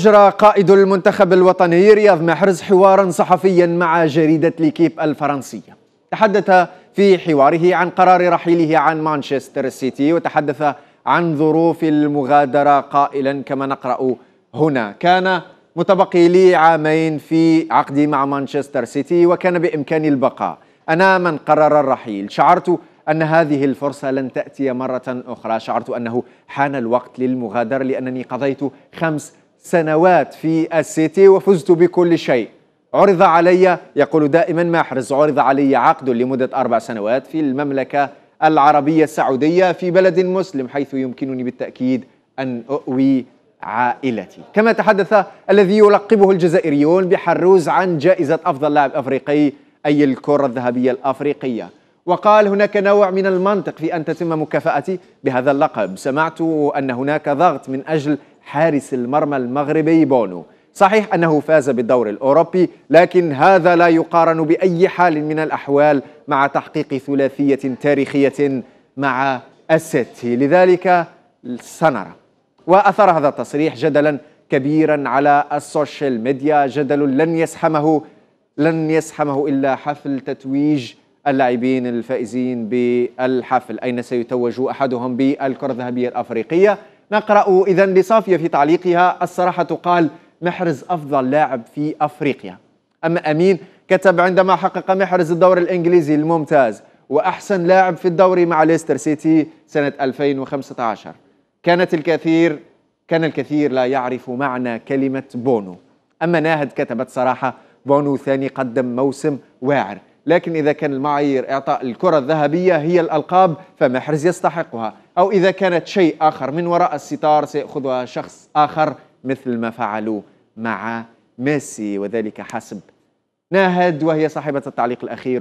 أجرى قائد المنتخب الوطني رياض محرز حوارا صحفيا مع جريدة ليكيب الفرنسية تحدث في حواره عن قرار رحيله عن مانشستر سيتي وتحدث عن ظروف المغادرة قائلا كما نقرأ هنا كان متبقي لي عامين في عقدي مع مانشستر سيتي وكان بإمكاني البقاء أنا من قرر الرحيل شعرت أن هذه الفرصة لن تأتي مرة أخرى شعرت أنه حان الوقت للمغادرة لأنني قضيت خمس سنوات في السيتي وفزت بكل شيء عرض علي يقول دائما محرز عرض علي عقد لمدة أربع سنوات في المملكة العربية السعودية في بلد مسلم حيث يمكنني بالتأكيد أن أؤوي عائلتي كما تحدث الذي يلقبه الجزائريون بحروز عن جائزة أفضل لاعب أفريقي أي الكرة الذهبية الأفريقية وقال هناك نوع من المنطق في أن تتم مكافأتي بهذا اللقب سمعت أن هناك ضغط من أجل حارس المرمى المغربي بونو صحيح أنه فاز بالدور الأوروبي لكن هذا لا يقارن بأي حال من الأحوال مع تحقيق ثلاثية تاريخية مع السيتي لذلك سنرى وأثر هذا التصريح جدلا كبيرا على السوشيال ميديا جدل لن يسحمه لن يسحمه إلا حفل تتويج اللاعبين الفائزين بالحفل أين سيتوج أحدهم بالكرة الذهبية الأفريقية نقرأ إذا لصافية في تعليقها الصراحة قال محرز أفضل لاعب في أفريقيا أما أمين كتب عندما حقق محرز الدور الإنجليزي الممتاز وأحسن لاعب في الدوري مع ليستر سيتي سنة 2015 كانت الكثير كان الكثير لا يعرف معنى كلمة بونو أما ناهد كتبت صراحة بونو ثاني قدم موسم واعر لكن إذا كان المعايير إعطاء الكرة الذهبية هي الألقاب فمحرز يستحقها أو إذا كانت شيء آخر من وراء الستار سيأخذها شخص آخر مثل ما فعلوا مع ميسي وذلك حسب ناهد وهي صاحبة التعليق الأخير